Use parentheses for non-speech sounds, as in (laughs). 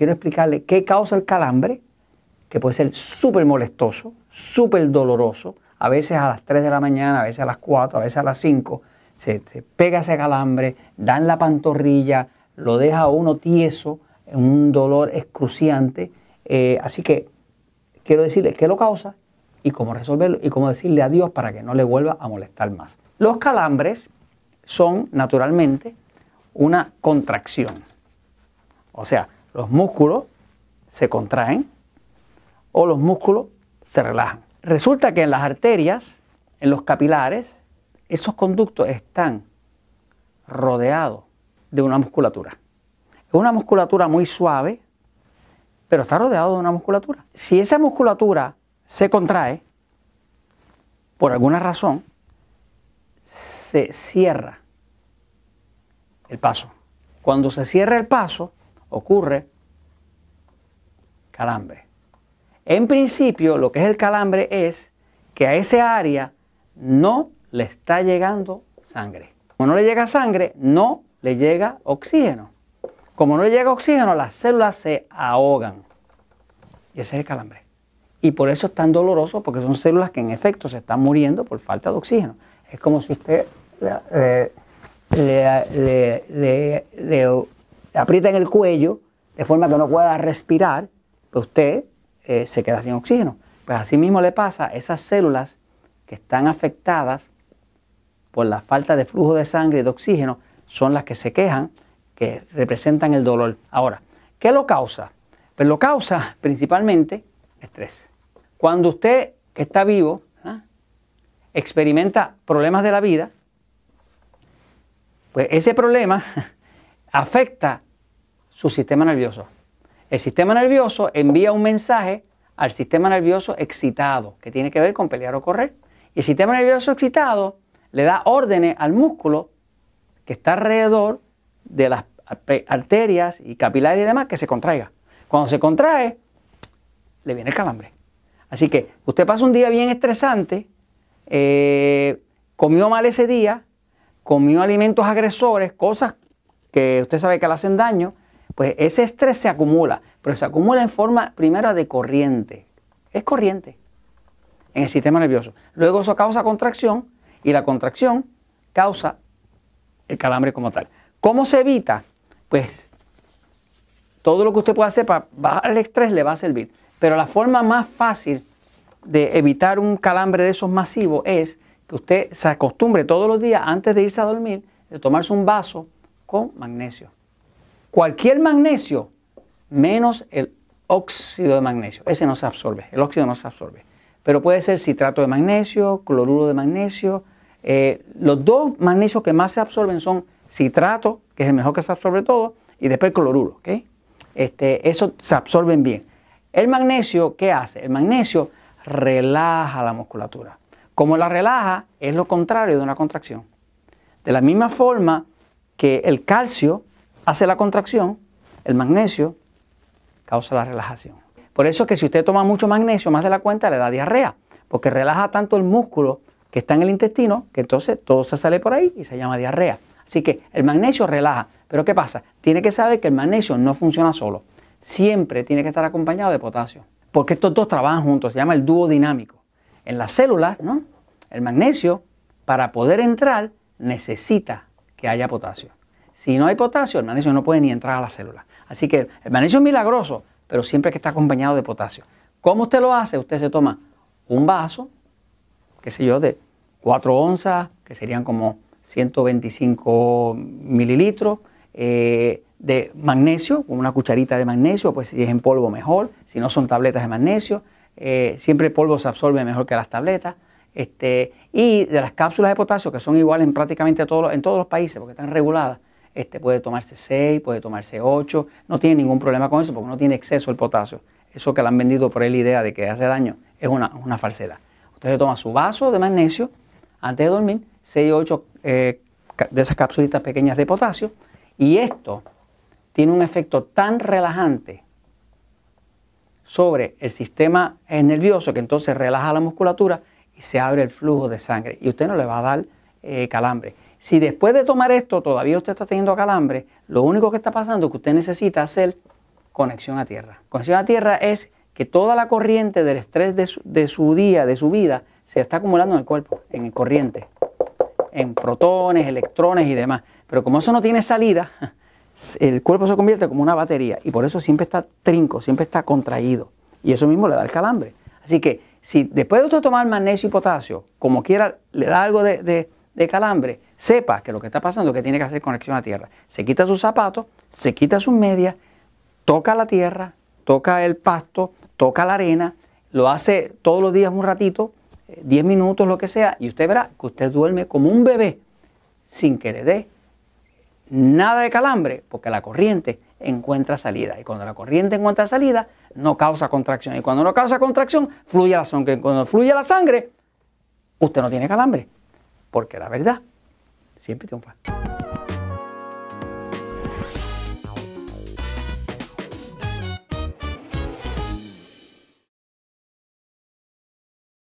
quiero explicarle qué causa el calambre, que puede ser súper molestoso, súper doloroso, a veces a las 3 de la mañana, a veces a las 4, a veces a las 5, se, pega ese calambre, dan la pantorrilla, lo deja uno tieso, en un dolor excruciante. Eh, así que quiero decirle qué lo causa y cómo resolverlo y cómo decirle adiós para que no le vuelva a molestar más. Los calambres son naturalmente una contracción. O sea, los músculos se contraen o los músculos se relajan. Resulta que en las arterias, en los capilares, esos conductos están rodeados de una musculatura. Es una musculatura muy suave, pero está rodeado de una musculatura. Si esa musculatura se contrae, por alguna razón, se cierra el paso. Cuando se cierra el paso, ocurre calambre. En principio, lo que es el calambre es que a esa área no le está llegando sangre. Como no le llega sangre, no le llega oxígeno. Como no le llega oxígeno, las células se ahogan. Y ese es el calambre. Y por eso es tan doloroso, porque son células que en efecto se están muriendo por falta de oxígeno. Es como si usted le, eh, le, le aprieta en el cuello de forma que no pueda respirar, pues usted eh, se queda sin oxígeno. Pues así mismo le pasa a esas células que están afectadas por la falta de flujo de sangre y de oxígeno, son las que se quejan, que representan el dolor. Ahora, ¿qué lo causa? Pues lo causa (laughs) principalmente estrés. Cuando usted que está vivo ¿ah? experimenta problemas de la vida, pues ese problema (laughs) afecta su sistema nervioso. El sistema nervioso envía un mensaje al sistema nervioso excitado, que tiene que ver con pelear o correr. Y el sistema nervioso excitado le da órdenes al músculo que está alrededor de las arterias y capilares y demás que se contraiga. Cuando se contrae, le viene el calambre. Así que usted pasa un día bien estresante, eh, comió mal ese día, comió alimentos agresores, cosas que usted sabe que le hacen daño, pues ese estrés se acumula, pero se acumula en forma primero de corriente. Es corriente en el sistema nervioso. Luego eso causa contracción y la contracción causa el calambre como tal. ¿Cómo se evita? Pues todo lo que usted pueda hacer para bajar el estrés le va a servir. Pero la forma más fácil de evitar un calambre de esos masivos es que usted se acostumbre todos los días antes de irse a dormir, de tomarse un vaso con magnesio. Cualquier magnesio menos el óxido de magnesio. Ese no se absorbe, el óxido no se absorbe. Pero puede ser citrato de magnesio, cloruro de magnesio. Eh, los dos magnesios que más se absorben son citrato, que es el mejor que se absorbe todo, y después cloruro. ¿okay? Este, eso se absorben bien. El magnesio, ¿qué hace? El magnesio relaja la musculatura. Como la relaja, es lo contrario de una contracción. De la misma forma, que el calcio hace la contracción, el magnesio causa la relajación. Por eso que si usted toma mucho magnesio, más de la cuenta, le da diarrea, porque relaja tanto el músculo que está en el intestino, que entonces todo se sale por ahí y se llama diarrea. Así que el magnesio relaja, pero ¿qué pasa? Tiene que saber que el magnesio no funciona solo, siempre tiene que estar acompañado de potasio, porque estos dos trabajan juntos, se llama el dúo dinámico. En las células, ¿no? El magnesio, para poder entrar, necesita que haya potasio. Si no hay potasio, el magnesio no puede ni entrar a la célula. Así que el magnesio es milagroso, pero siempre que está acompañado de potasio. ¿Cómo usted lo hace? Usted se toma un vaso, qué sé yo, de 4 onzas, que serían como 125 mililitros, eh, de magnesio, una cucharita de magnesio, pues si es en polvo mejor, si no son tabletas de magnesio, eh, siempre el polvo se absorbe mejor que las tabletas. Este, y de las cápsulas de potasio, que son iguales en prácticamente todos, en todos los países, porque están reguladas, este, puede tomarse 6, puede tomarse 8, no tiene ningún problema con eso, porque no tiene exceso el potasio. Eso que le han vendido por él la idea de que hace daño es una, falsedad. Usted toma su vaso de magnesio antes de dormir, 6 o 8 de esas cápsulitas pequeñas de potasio, y esto tiene un efecto tan relajante sobre el sistema nervioso que entonces relaja la musculatura se abre el flujo de sangre y usted no le va a dar eh, calambre. Si después de tomar esto todavía usted está teniendo calambre, lo único que está pasando es que usted necesita hacer conexión a tierra. Conexión a tierra es que toda la corriente del estrés de su, de su día, de su vida, se está acumulando en el cuerpo, en corriente, en protones, electrones y demás. Pero como eso no tiene salida, (laughs) el cuerpo se convierte como una batería y por eso siempre está trinco, siempre está contraído. Y eso mismo le da el calambre. Así que si después de usted tomar magnesio y potasio, como quiera, le da algo de, calambre, sepa que lo que está pasando es que tiene que hacer conexión a tierra. Se quita sus zapatos, se quita sus medias, toca la tierra, toca el pasto, toca la arena, lo hace todos los días un ratito, 10 eh, minutos, lo que sea, y usted verá que usted duerme como un bebé sin que le dé nada de calambre, porque la corriente encuentra salida. Y cuando la corriente encuentra salida, no causa contracción. Y cuando no causa contracción, fluye la sangre. Y cuando fluye la sangre, usted no tiene calambre. Porque la verdad siempre triunfa.